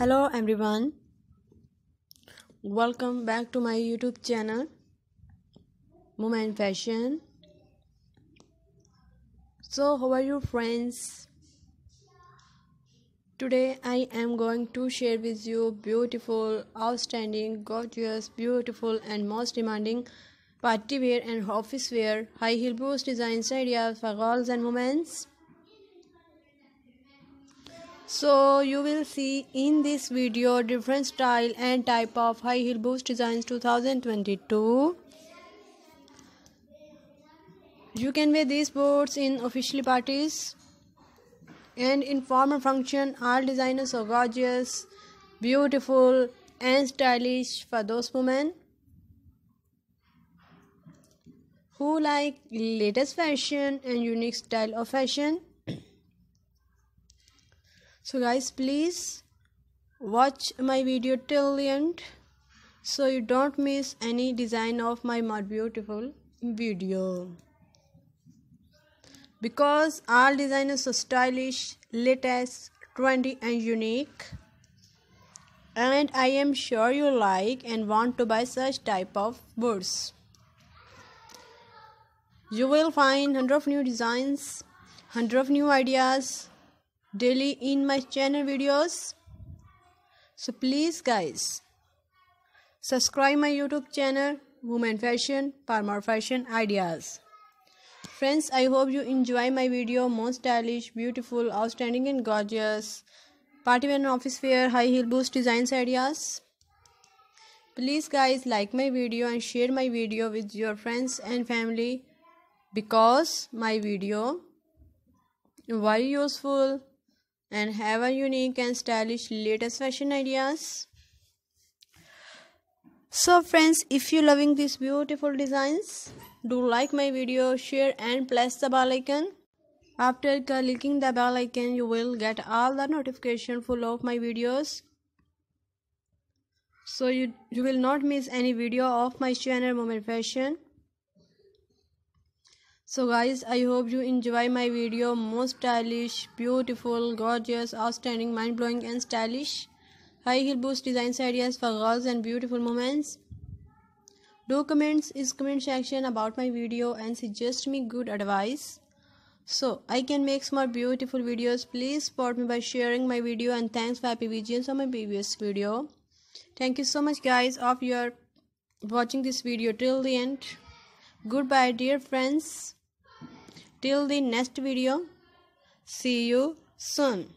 hello everyone welcome back to my youtube channel moment fashion so how are you friends today i am going to share with you beautiful outstanding gorgeous beautiful and most demanding party wear and office wear high heel boots designs ideas for girls and women so you will see in this video different style and type of high heel boots designs 2022 you can wear these boots in official parties and in formal function all designers are gorgeous beautiful and stylish for those women who like latest fashion and unique style of fashion so guys please watch my video till the end so you don't miss any design of my more beautiful video because all designs are stylish latest trendy and unique and i am sure you like and want to buy such type of boots you will find hundred of new designs hundred of new ideas daily in my channel videos so please guys subscribe my youtube channel Woman fashion Parma fashion ideas friends i hope you enjoy my video most stylish beautiful outstanding and gorgeous party wear and office wear high heel boots designs ideas please guys like my video and share my video with your friends and family because my video very useful and have a unique and stylish latest fashion ideas. So friends, if you loving these beautiful designs, do like my video, share and press the bell icon. After clicking the bell icon, you will get all the notification full of my videos. So you, you will not miss any video of my channel Moment Fashion so guys i hope you enjoy my video most stylish beautiful gorgeous outstanding mind-blowing and stylish high heel boots designs ideas for girls and beautiful moments do comments is comment section about my video and suggest me good advice so i can make more beautiful videos please support me by sharing my video and thanks for happy visions on my previous video thank you so much guys of your watching this video till the end goodbye dear friends Till the next video, see you soon.